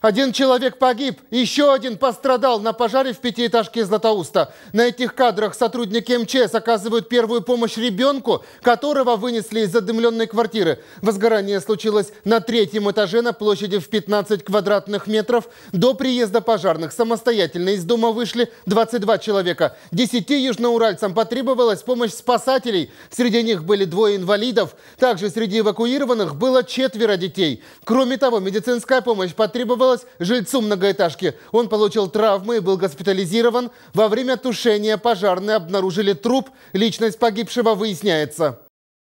Один человек погиб, еще один пострадал на пожаре в пятиэтажке Златоуста. На этих кадрах сотрудники МЧС оказывают первую помощь ребенку, которого вынесли из задымленной квартиры. Возгорание случилось на третьем этаже на площади в 15 квадратных метров. До приезда пожарных самостоятельно из дома вышли 22 человека. Десяти южноуральцам потребовалась помощь спасателей. Среди них были двое инвалидов. Также среди эвакуированных было четверо детей. Кроме того, медицинская помощь потребовала досталось жильцу многоэтажки. Он получил травмы и был госпитализирован. Во время тушения пожарные обнаружили труп. Личность погибшего выясняется.